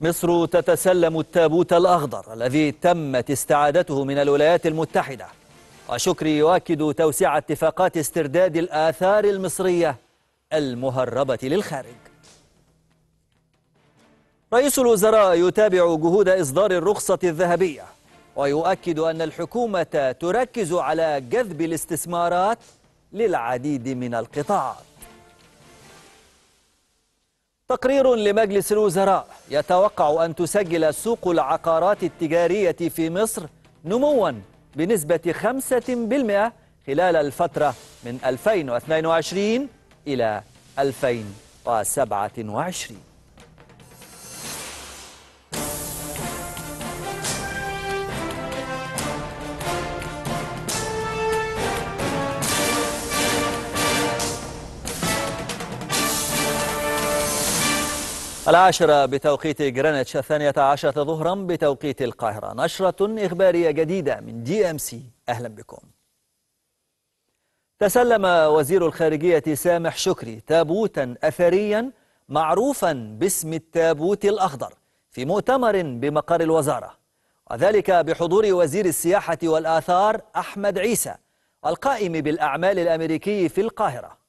مصر تتسلم التابوت الأخضر الذي تمت استعادته من الولايات المتحدة وشكري يؤكد توسيع اتفاقات استرداد الآثار المصرية المهربة للخارج رئيس الوزراء يتابع جهود إصدار الرخصة الذهبية ويؤكد أن الحكومة تركز على جذب الاستثمارات للعديد من القطاعات تقرير لمجلس الوزراء يتوقع أن تسجل سوق العقارات التجارية في مصر نموا بنسبة 5% خلال الفترة من 2022 إلى 2027 العاشرة بتوقيت جرينتش الثانية عشرة ظهرا بتوقيت القاهرة نشرة إخبارية جديدة من دي أم سي أهلا بكم تسلم وزير الخارجية سامح شكري تابوتا أثريا معروفا باسم التابوت الأخضر في مؤتمر بمقر الوزارة وذلك بحضور وزير السياحة والآثار أحمد عيسى القائم بالأعمال الأمريكي في القاهرة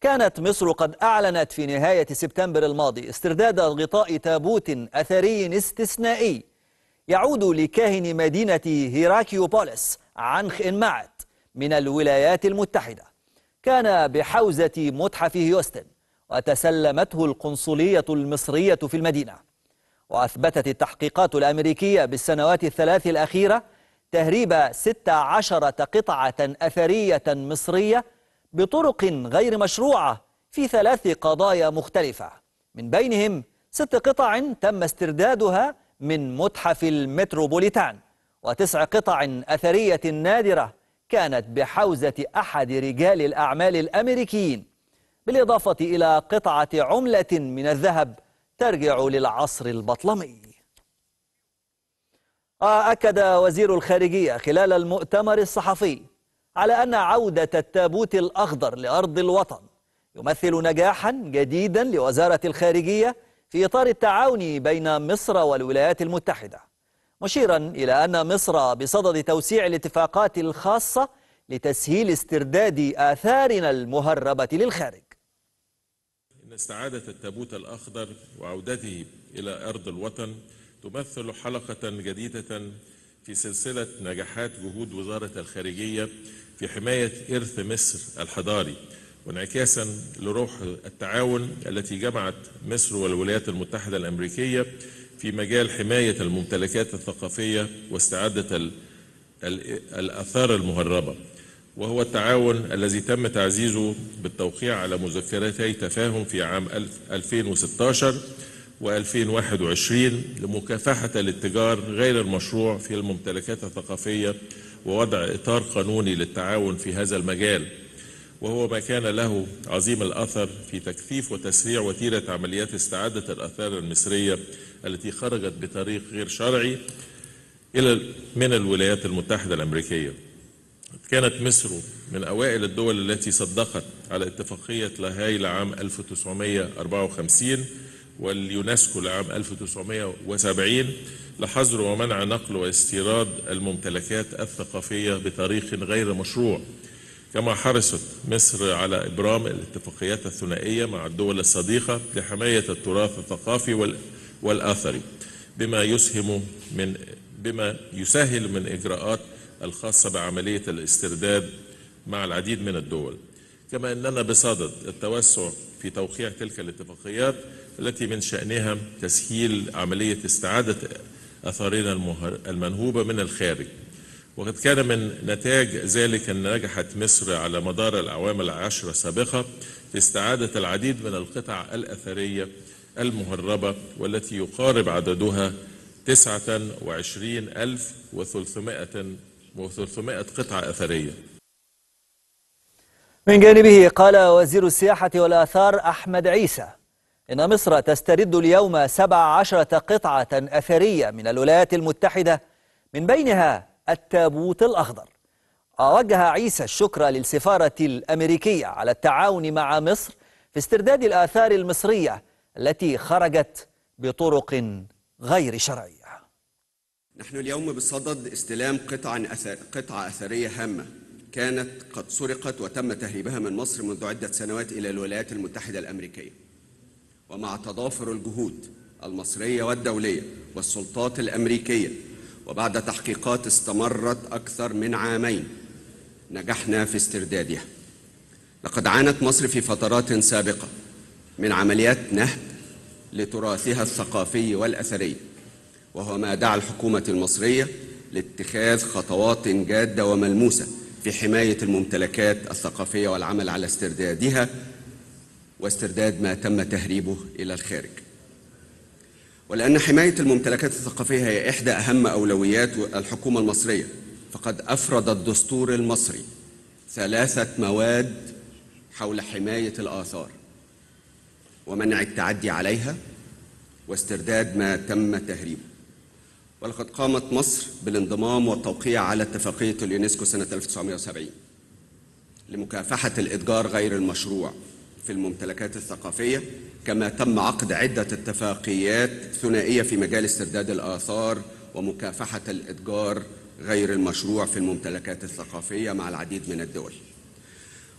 كانت مصر قد أعلنت في نهاية سبتمبر الماضي استرداد غطاء تابوت أثري استثنائي يعود لكاهن مدينة هيراكيوبوليس عنخ إنمعت من الولايات المتحدة كان بحوزة متحف هيوستن وتسلمته القنصلية المصرية في المدينة وأثبتت التحقيقات الأمريكية بالسنوات الثلاث الأخيرة تهريب 16 قطعة أثرية مصرية بطرق غير مشروعة في ثلاث قضايا مختلفة من بينهم ست قطع تم استردادها من متحف المتروبوليتان وتسع قطع أثرية نادرة كانت بحوزة أحد رجال الأعمال الأمريكيين بالإضافة إلى قطعة عملة من الذهب ترجع للعصر البطلمي آه، أكد وزير الخارجية خلال المؤتمر الصحفي على أن عودة التابوت الأخضر لأرض الوطن يمثل نجاحا جديدا لوزارة الخارجية في إطار التعاون بين مصر والولايات المتحدة مشيرا إلى أن مصر بصدد توسيع الاتفاقات الخاصة لتسهيل استرداد آثارنا المهربة للخارج إن استعادة التابوت الأخضر وعودته إلى أرض الوطن تمثل حلقة جديدة في سلسلة نجاحات جهود وزارة الخارجية في حماية إرث مصر الحضاري وانعكاسا لروح التعاون التي جمعت مصر والولايات المتحدة الأمريكية في مجال حماية الممتلكات الثقافية واستعادة الآثار المهربة وهو التعاون الذي تم تعزيزه بالتوقيع على مذكرتي تفاهم في عام 2016 و2021 لمكافحة الاتجار غير المشروع في الممتلكات الثقافية ووضع إطار قانوني للتعاون في هذا المجال وهو ما كان له عظيم الأثر في تكثيف وتسريع وتيرة عمليات استعادة الآثار المصرية التي خرجت بطريق غير شرعي إلى من الولايات المتحدة الأمريكية كانت مصر من أوائل الدول التي صدقت على اتفاقية لاهاي لعام 1954 واليونسكو لعام 1970 لحظر ومنع نقل واستيراد الممتلكات الثقافية بطريق غير مشروع كما حرصت مصر على إبرام الاتفاقيات الثنائية مع الدول الصديقة لحماية التراث الثقافي والآثري بما يسهم من بما يسهل من إجراءات الخاصة بعملية الاسترداد مع العديد من الدول كما أننا بصدد التوسع في توقيع تلك الاتفاقيات التي من شأنها تسهيل عملية استعادة أثارنا المنهوبة من الخارج وقد كان من نتاج ذلك أن نجحت مصر على مدار الأعوام العشره السابقة في استعادة العديد من القطع الأثرية المهربة والتي يقارب عددها 29300 قطعة أثرية من جانبه قال وزير السياحة والآثار أحمد عيسى إن مصر تسترد اليوم 17 قطعة أثرية من الولايات المتحدة من بينها التابوت الأخضر وجه عيسى الشكر للسفارة الأمريكية على التعاون مع مصر في استرداد الآثار المصرية التي خرجت بطرق غير شرعية نحن اليوم بصدد استلام قطعة أثرية هامة كانت قد سرقت وتم تهريبها من مصر منذ عدة سنوات إلى الولايات المتحدة الأمريكية ومع تضافر الجهود المصرية والدولية والسلطات الأمريكية وبعد تحقيقات استمرت أكثر من عامين نجحنا في استردادها لقد عانت مصر في فترات سابقة من عمليات نهب لتراثها الثقافي والأثري وهو ما دعا الحكومة المصرية لاتخاذ خطوات جادة وملموسة في حماية الممتلكات الثقافية والعمل على استردادها واسترداد ما تم تهريبه إلى الخارج ولأن حماية الممتلكات الثقافية هي إحدى أهم أولويات الحكومة المصرية فقد أفرد الدستور المصري ثلاثة مواد حول حماية الآثار ومنع التعدي عليها واسترداد ما تم تهريبه ولقد قامت مصر بالانضمام والتوقيع على اتفاقية اليونسكو سنة 1970 لمكافحة الإتجار غير المشروع في الممتلكات الثقافية كما تم عقد عدة اتفاقيات ثنائية في مجال استرداد الآثار ومكافحة الإتجار غير المشروع في الممتلكات الثقافية مع العديد من الدول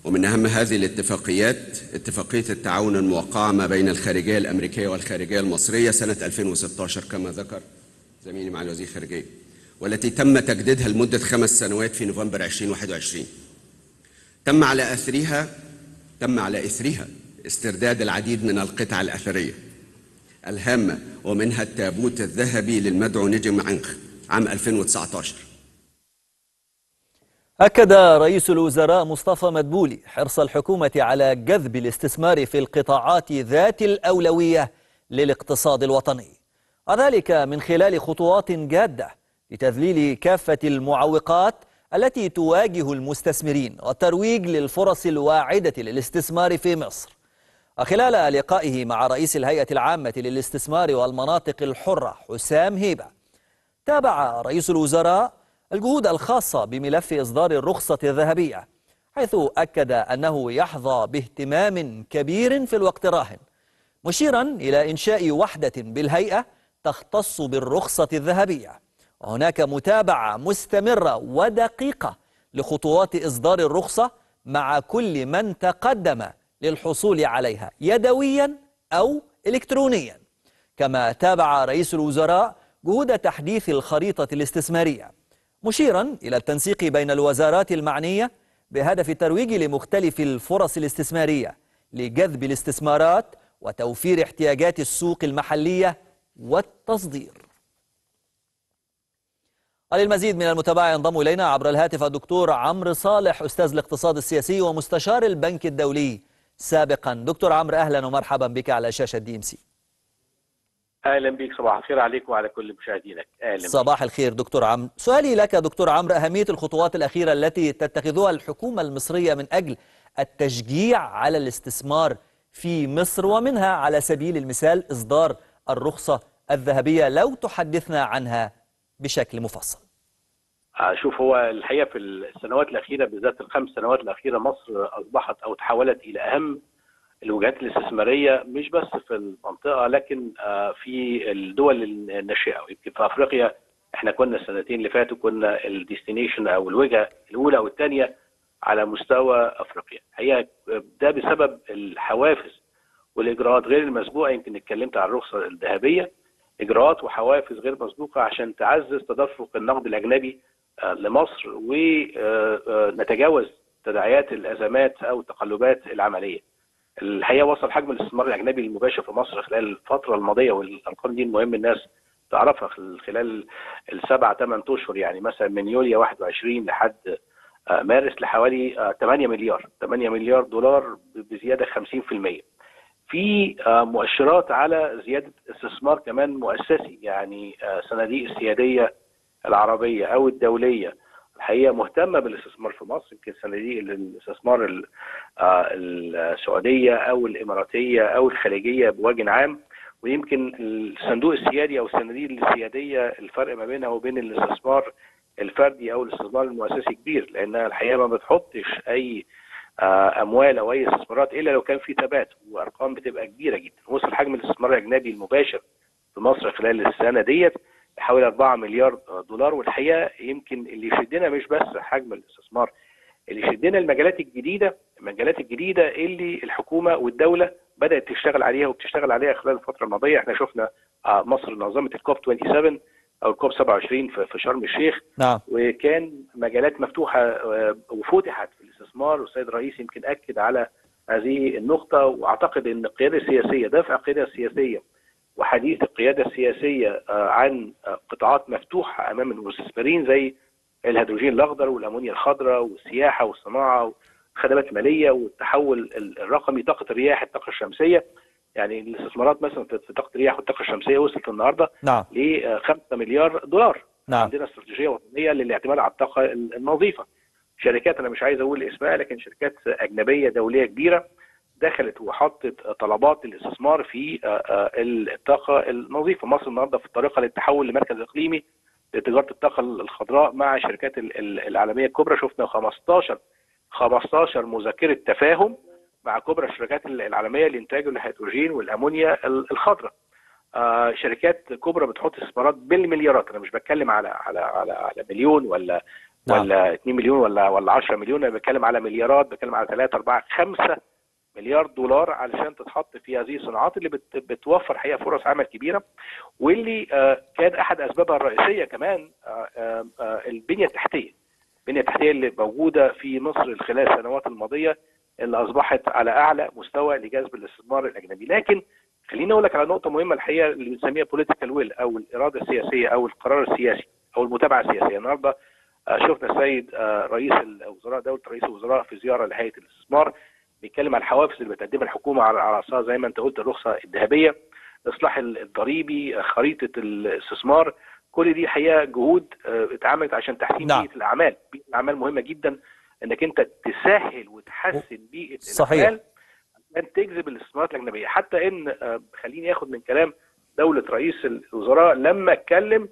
ومن أهم هذه الاتفاقيات اتفاقية التعاون الموقعة ما بين الخارجية الأمريكية والخارجية المصرية سنة 2016 كما ذكر زميلي مع الوزير الخارجية والتي تم تجديدها لمدة خمس سنوات في نوفمبر 2021 تم على أثرها تم على إثرها استرداد العديد من القطع الأثرية الهامة ومنها التابوت الذهبي للمدعو نجم عنخ عام 2019 أكد رئيس الوزراء مصطفى مدبولي حرص الحكومة على جذب الاستثمار في القطاعات ذات الأولوية للاقتصاد الوطني وذلك من خلال خطوات جادة لتذليل كافة المعوقات التي تواجه المستثمرين والترويج للفرص الواعدة للاستثمار في مصر وخلال لقائه مع رئيس الهيئة العامة للاستثمار والمناطق الحرة حسام هيبة تابع رئيس الوزراء الجهود الخاصة بملف إصدار الرخصة الذهبية حيث أكد أنه يحظى باهتمام كبير في الوقت الراهن مشيرا إلى إنشاء وحدة بالهيئة تختص بالرخصة الذهبية وهناك متابعة مستمرة ودقيقة لخطوات إصدار الرخصة مع كل من تقدم للحصول عليها يدويا أو إلكترونيا كما تابع رئيس الوزراء جهود تحديث الخريطة الاستثمارية مشيرا إلى التنسيق بين الوزارات المعنية بهدف الترويج لمختلف الفرص الاستثمارية لجذب الاستثمارات وتوفير احتياجات السوق المحلية والتصدير وللمزيد من المتابعة ينضم إلينا عبر الهاتف الدكتور عمرو صالح أستاذ الاقتصاد السياسي ومستشار البنك الدولي سابقا دكتور عمرو أهلا ومرحبا بك على شاشة دي ام سي اهلا بك صباح الخير عليك وعلى كل مشاهدينك اهلا صباح الخير دكتور عمرو سؤالي لك دكتور عمرو اهميه الخطوات الاخيره التي تتخذها الحكومه المصريه من اجل التشجيع على الاستثمار في مصر ومنها على سبيل المثال اصدار الرخصة الذهبية لو تحدثنا عنها بشكل مفصل شوف هو الحقيقه في السنوات الاخيره بالذات الخمس سنوات الاخيره مصر اصبحت او تحولت الى اهم الوجهات الاستثماريه مش بس في المنطقه لكن آه، في الدول الناشئه ويمكن في افريقيا احنا كنا السنتين اللي فاتوا كنا الديستنيشن او الوجهه الاولى والثانيه على مستوى افريقيا هي ده بسبب الحوافز والاجراءات غير المسبوقه يمكن اتكلمت على الرخصه الذهبيه اجراءات وحوافز غير مسبوقه عشان تعزز تدفق النقد الاجنبي آه، لمصر ونتجاوز آه، آه، تداعيات الازمات او التقلبات العمليه. الحقيقه وصل حجم الاستثمار الاجنبي المباشر في مصر خلال الفتره الماضيه والارقام دي المهم الناس تعرفها خلال السبع ثمان اشهر يعني مثلا من يوليو 21 لحد مارس لحوالي 8 مليار 8 مليار دولار بزياده 50% في آه، مؤشرات على زياده استثمار كمان مؤسسي يعني آه، صناديق السياديه العربيه او الدوليه الحقيقه مهتمه بالاستثمار في مصر يمكن صناديق الاستثمار آه، السعوديه او الاماراتيه او الخليجيه بوجه عام ويمكن الصندوق السيادي او الصناديق السياديه الفرق ما بينها وبين الاستثمار الفردي او الاستثمار المؤسسي كبير لانها الحقيقه ما بتحطش اي آه، اموال او اي استثمارات الا لو كان في ثبات وارقام بتبقى كبيره جدا وصل حجم الاستثمار الاجنبي المباشر في مصر خلال السنه ديت حوالي 4 مليار دولار والحقيقه يمكن اللي يشدنا مش بس حجم الاستثمار اللي يشدنا المجالات الجديده المجالات الجديده اللي الحكومه والدوله بدات تشتغل عليها وبتشتغل عليها خلال الفتره الماضيه احنا شفنا آه، مصر نظمت الكوب 27 او الكوب 27 في شرم الشيخ نعم. وكان مجالات مفتوحه آه، وفتحت الاستثمار والسيد الرئيس يمكن اكد على هذه النقطة واعتقد ان القيادة السياسية دفع القيادة السياسية وحديث القيادة السياسية آه، عن آه، قطاعات مفتوحة امام المستثمرين زي الهيدروجين الاخضر والامونيا الخضراء والسياحة والصناعة والخدمات المالية والتحول الرقمي طاقة الرياح الطاقة الشمسية يعني الاستثمارات مثلا في طاقة الرياح والطاقة الشمسية وصلت النهاردة نعم. ل 5 آه، مليار دولار نعم. عندنا استراتيجية وطنية للاعتماد على الطاقة النظيفة شركات انا مش عايز اقول اسمها لكن شركات اجنبيه دوليه كبيره دخلت وحطت طلبات الاستثمار في آه، آه، الطاقه النظيفه، مصر النهارده في الطريقه للتحول لمركز اقليمي لتجاره الطاقه الخضراء مع الشركات العالميه الكبرى، شفنا 15 15 مذكره تفاهم مع كبرى الشركات العالميه لانتاج الهيدروجين والامونيا الخضراء. آه، شركات كبرى بتحط استثمارات بالمليارات انا مش بتكلم على على على, على مليون ولا نعم. ولا 2 مليون ولا ولا 10 مليون انا بتكلم على مليارات بتكلم على 3 4 5 مليار دولار علشان تتحط في هذه الصناعات اللي بت بتوفر حقيقه فرص عمل كبيره واللي آه، كان احد اسبابها الرئيسيه كمان آه، آه، البنيه التحتيه البنيه التحتيه اللي موجوده في مصر خلال السنوات الماضيه اللي اصبحت على اعلى مستوى لجذب الاستثمار الاجنبي لكن خليني اقول لك على نقطه مهمه الحقيقه اللي بنسميها بوليتيكال ويل او الاراده السياسيه او القرار السياسي او المتابعه السياسيه النهارده آه، شفنا السيد آه، رئيس الوزراء دوله رئيس الوزراء في زياره لهيئه الاستثمار بيتكلم على الحوافز اللي بتقدمها الحكومه على راسها زي ما انت قلت الرخصه الذهبيه الاصلاح الضريبي خريطه الاستثمار كل دي الحقيقه جهود آه، اتعملت عشان تحسين نعم. بيئه الاعمال بيئه الاعمال مهمه جدا انك انت تسهل وتحسن بيئه صحيح. الاعمال عشان تجذب الاستثمارات الاجنبيه حتى ان خليني اخد من كلام دوله رئيس الوزراء لما اتكلم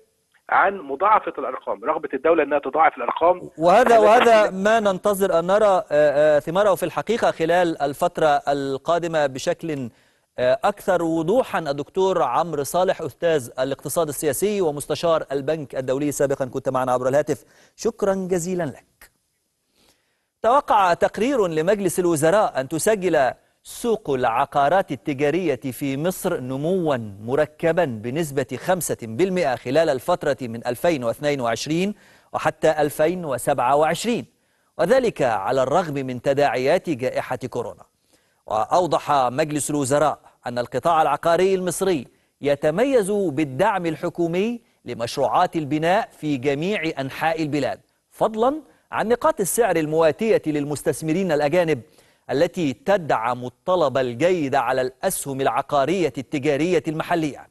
عن مضاعفه الارقام رغبه الدوله انها تضاعف الارقام وهذا وهذا ما ننتظر ان نرى آه، آه، ثماره في الحقيقه خلال الفتره القادمه بشكل آه، اكثر وضوحا الدكتور عمرو صالح استاذ الاقتصاد السياسي ومستشار البنك الدولي سابقا كنت معنا عبر الهاتف شكرا جزيلا لك توقع تقرير لمجلس الوزراء ان تسجل سوق العقارات التجارية في مصر نموا مركبا بنسبة 5% خلال الفترة من 2022 وحتى 2027 وذلك على الرغم من تداعيات جائحة كورونا وأوضح مجلس الوزراء أن القطاع العقاري المصري يتميز بالدعم الحكومي لمشروعات البناء في جميع أنحاء البلاد فضلا عن نقاط السعر المواتية للمستثمرين الأجانب التي تدعم الطلب الجيد على الأسهم العقارية التجارية المحلية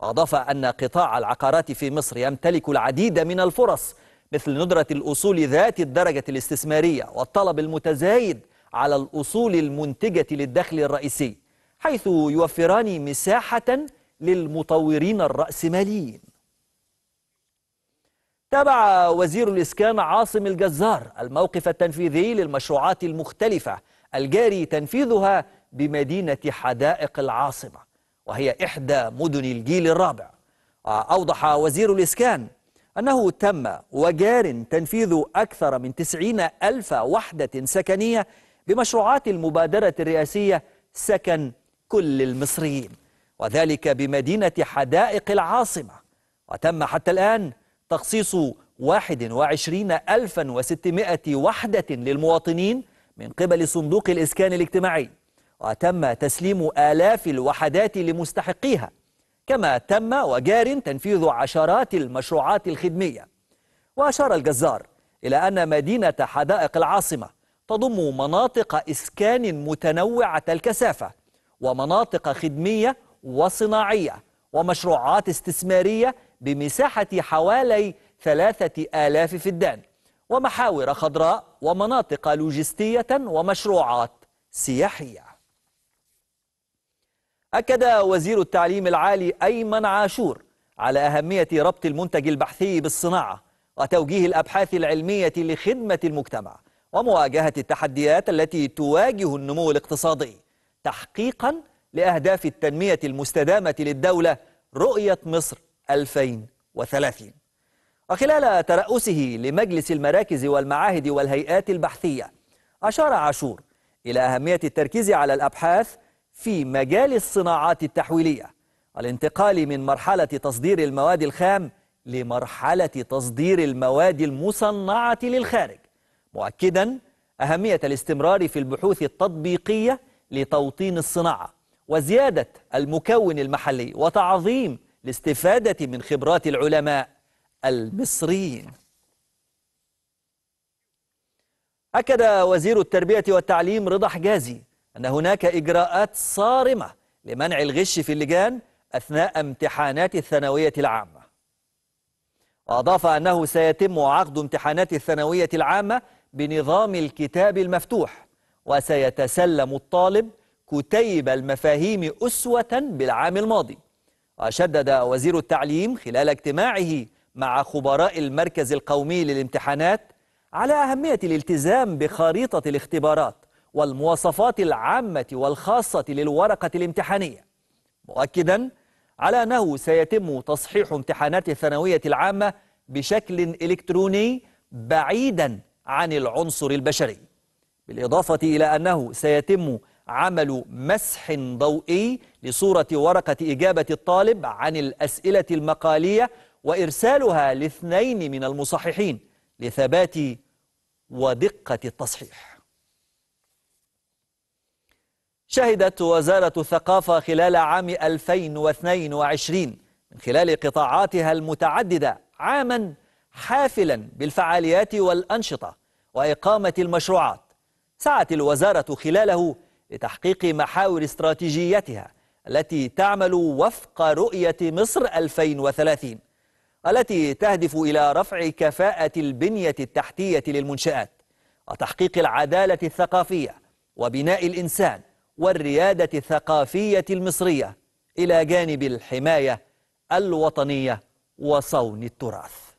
وأضاف أن قطاع العقارات في مصر يمتلك العديد من الفرص مثل ندرة الأصول ذات الدرجة الاستثمارية والطلب المتزايد على الأصول المنتجة للدخل الرئيسي حيث يوفران مساحة للمطورين الرأسماليين تابع وزير الإسكان عاصم الجزار الموقف التنفيذي للمشروعات المختلفة الجاري تنفيذها بمدينة حدائق العاصمة وهي إحدى مدن الجيل الرابع أوضح وزير الإسكان أنه تم وجار تنفيذ أكثر من 90 ألف وحدة سكنية بمشروعات المبادرة الرئاسية سكن كل المصريين وذلك بمدينة حدائق العاصمة وتم حتى الآن تخصيص 21600 وحدة للمواطنين من قبل صندوق الإسكان الاجتماعي وتم تسليم آلاف الوحدات لمستحقيها كما تم وجار تنفيذ عشرات المشروعات الخدمية وأشار الجزار إلى أن مدينة حدائق العاصمة تضم مناطق إسكان متنوعة الكثافة ومناطق خدمية وصناعية ومشروعات استثمارية بمساحة حوالي ثلاثة آلاف فدان ومحاور خضراء ومناطق لوجستية ومشروعات سياحية أكد وزير التعليم العالي أيمن عاشور على أهمية ربط المنتج البحثي بالصناعة وتوجيه الأبحاث العلمية لخدمة المجتمع ومواجهة التحديات التي تواجه النمو الاقتصادي تحقيقا لأهداف التنمية المستدامة للدولة رؤية مصر 2030 وخلال ترأسه لمجلس المراكز والمعاهد والهيئات البحثية أشار عاشور إلى أهمية التركيز على الأبحاث في مجال الصناعات التحويلية والانتقال من مرحلة تصدير المواد الخام لمرحلة تصدير المواد المصنعة للخارج مؤكدا أهمية الاستمرار في البحوث التطبيقية لتوطين الصناعة وزيادة المكون المحلي وتعظيم الاستفادة من خبرات العلماء المصريين أكد وزير التربية والتعليم رضا حجازي أن هناك إجراءات صارمة لمنع الغش في اللجان أثناء امتحانات الثانوية العامة وأضاف أنه سيتم عقد امتحانات الثانوية العامة بنظام الكتاب المفتوح وسيتسلم الطالب كتيب المفاهيم أسوة بالعام الماضي وشدد وزير التعليم خلال اجتماعه مع خبراء المركز القومي للامتحانات على أهمية الالتزام بخريطة الاختبارات والمواصفات العامة والخاصة للورقة الامتحانية مؤكدا على أنه سيتم تصحيح امتحانات الثانوية العامة بشكل إلكتروني بعيدا عن العنصر البشري بالإضافة إلى أنه سيتم عمل مسح ضوئي لصورة ورقة إجابة الطالب عن الأسئلة المقالية وإرسالها لاثنين من المصححين لثبات ودقة التصحيح شهدت وزارة الثقافة خلال عام 2022 من خلال قطاعاتها المتعددة عاما حافلا بالفعاليات والأنشطة وإقامة المشروعات سعت الوزارة خلاله لتحقيق محاور استراتيجيتها التي تعمل وفق رؤية مصر 2030 التي تهدف إلى رفع كفاءة البنية التحتية للمنشآت وتحقيق العدالة الثقافية وبناء الإنسان والريادة الثقافية المصرية إلى جانب الحماية الوطنية وصون التراث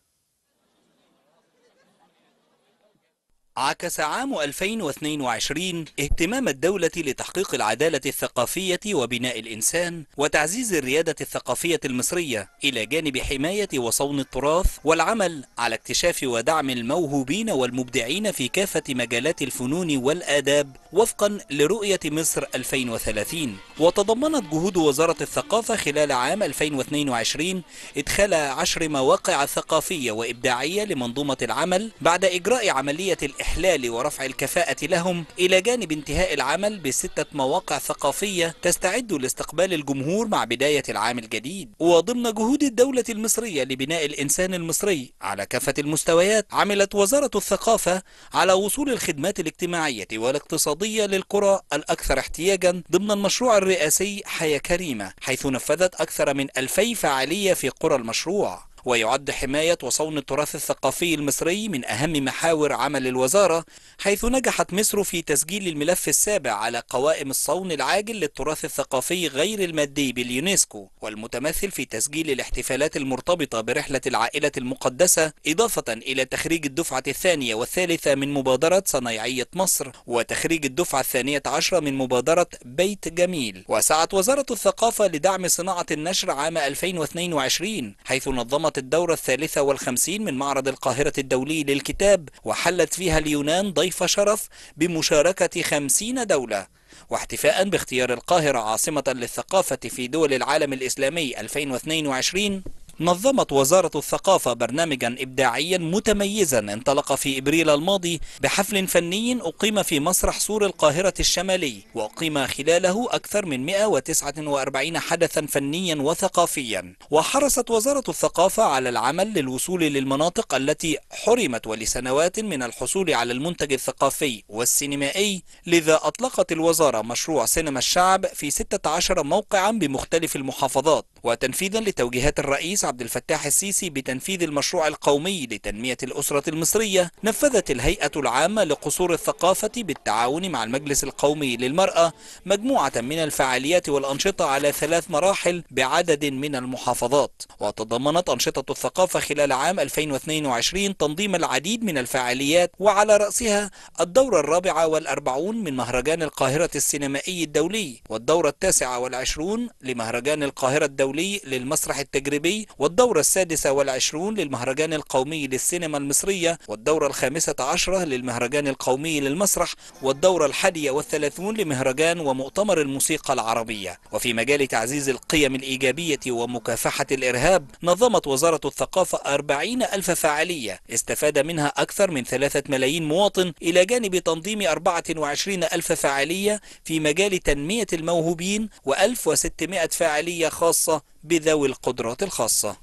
عكس عام 2022 اهتمام الدولة لتحقيق العدالة الثقافية وبناء الإنسان وتعزيز الريادة الثقافية المصرية إلى جانب حماية وصون التراث والعمل على اكتشاف ودعم الموهوبين والمبدعين في كافة مجالات الفنون والآداب وفقا لرؤية مصر 2030 وتضمنت جهود وزارة الثقافة خلال عام 2022 إدخال عشر مواقع ثقافية وإبداعية لمنظومة العمل بعد إجراء عملية الإحلال ورفع الكفاءة لهم إلى جانب انتهاء العمل بستة مواقع ثقافية تستعد لاستقبال الجمهور مع بداية العام الجديد وضمن جهود الدولة المصرية لبناء الإنسان المصري على كافة المستويات عملت وزارة الثقافة على وصول الخدمات الاجتماعية والاقتصادية للقرى الأكثر احتياجا ضمن المشروع الرئاسي حياة كريمة حيث نفذت أكثر من 2000 فعالية في قرى المشروع ويعد حماية وصون التراث الثقافي المصري من أهم محاور عمل الوزارة حيث نجحت مصر في تسجيل الملف السابع على قوائم الصون العاجل للتراث الثقافي غير المادي باليونسكو والمتمثل في تسجيل الاحتفالات المرتبطة برحلة العائلة المقدسة إضافة إلى تخريج الدفعة الثانية والثالثة من مبادرة صنايعية مصر وتخريج الدفعة الثانية عشرة من مبادرة بيت جميل وسعت وزارة الثقافة لدعم صناعة النشر عام 2022 حيث نظمت أقامت الدورة الثالثة والخمسين من معرض القاهرة الدولي للكتاب وحلت فيها اليونان ضيف شرف بمشاركة خمسين دولة واحتفاء باختيار القاهرة عاصمة للثقافة في دول العالم الإسلامي 2022 نظمت وزارة الثقافة برنامجا إبداعيا متميزا انطلق في إبريل الماضي بحفل فني أقيم في مسرح سور القاهرة الشمالي وأقيم خلاله أكثر من 149 حدثا فنيا وثقافيا وحرصت وزارة الثقافة على العمل للوصول للمناطق التي حرمت ولسنوات من الحصول على المنتج الثقافي والسينمائي لذا أطلقت الوزارة مشروع سينما الشعب في 16 موقعا بمختلف المحافظات وتنفيذا لتوجيهات الرئيس عبد الفتاح السيسي بتنفيذ المشروع القومي لتنمية الأسرة المصرية نفذت الهيئة العامة لقصور الثقافة بالتعاون مع المجلس القومي للمرأة مجموعة من الفعاليات والأنشطة على ثلاث مراحل بعدد من المحافظات وتضمنت أنشطة الثقافة خلال عام 2022 تنظيم العديد من الفعاليات وعلى رأسها الدورة الرابعة والأربعون من مهرجان القاهرة السينمائي الدولي والدورة التاسعة والعشرون لمهرجان القاهرة الدولي الدولي للمسرح التجريبي والدورة السادسة والعشرون للمهرجان القومي للسينما المصرية والدورة الخامسة عشرة للمهرجان القومي للمسرح والدورة الحادية والثلاثون لمهرجان ومؤتمر الموسيقى العربية وفي مجال تعزيز القيم الإيجابية ومكافحة الإرهاب نظمت وزارة الثقافة 40 ألف فعالية استفاد منها أكثر من ثلاثة ملايين مواطن إلى جانب تنظيم 24 ألف فعالية في مجال تنمية الموهوبين و1600 فعالية خاصة بذوي القدرات الخاصة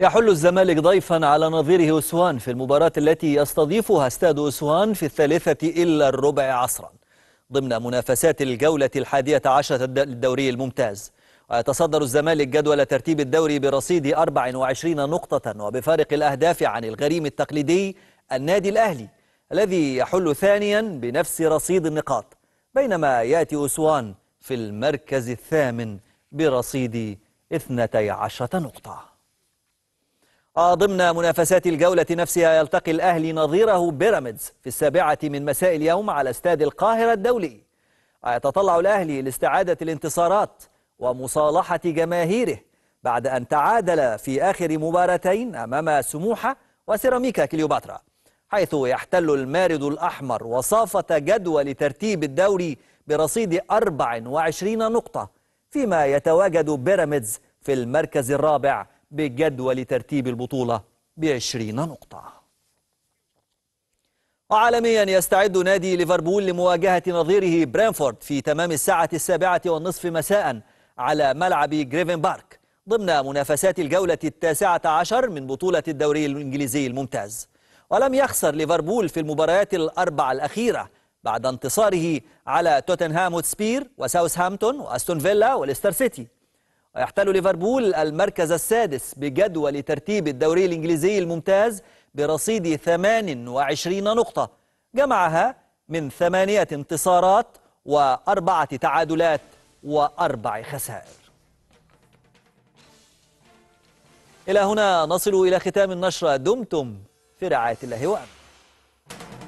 يحل الزمالك ضيفا على نظيره أسوان في المباراة التي يستضيفها استاد أسوان في الثالثة إلا الربع عصرا ضمن منافسات الجولة الحادية عشرة للدوري الممتاز ويتصدر الزمالك جدول ترتيب الدوري برصيد 24 نقطة وبفارق الأهداف عن الغريم التقليدي النادي الأهلي الذي يحل ثانيا بنفس رصيد النقاط بينما يأتي أسوان في المركز الثامن برصيد 12 نقطة ضمن منافسات الجولة نفسها يلتقي الأهلي نظيره بيراميدز في السابعة من مساء اليوم على استاد القاهرة الدولي يتطلع الأهلي لاستعادة الانتصارات ومصالحة جماهيره بعد أن تعادل في آخر مباراتين أمام سموحة وسيراميكا كليوباترا حيث يحتل المارد الأحمر وصافة جدول ترتيب الدوري برصيد 24 نقطة فيما يتواجد بيراميدز في المركز الرابع بجدول ترتيب البطولة بعشرين نقطة وعالميا يستعد نادي ليفربول لمواجهة نظيره برينفورد في تمام الساعة السابعة والنصف مساء على ملعب جريفن بارك ضمن منافسات الجولة التاسعة عشر من بطولة الدوري الإنجليزي الممتاز ولم يخسر ليفربول في المباريات الأربع الأخيرة بعد انتصاره على توتنهام وتسبير وساوثهامبتون وأستون فيلا وليستر سيتي يحتل ليفربول المركز السادس بجدول ترتيب الدوري الإنجليزي الممتاز برصيد 28 نقطة جمعها من ثمانية انتصارات وأربعة تعادلات وأربع خسائر إلى هنا نصل إلى ختام النشرة دمتم في رعاية الله وأمنه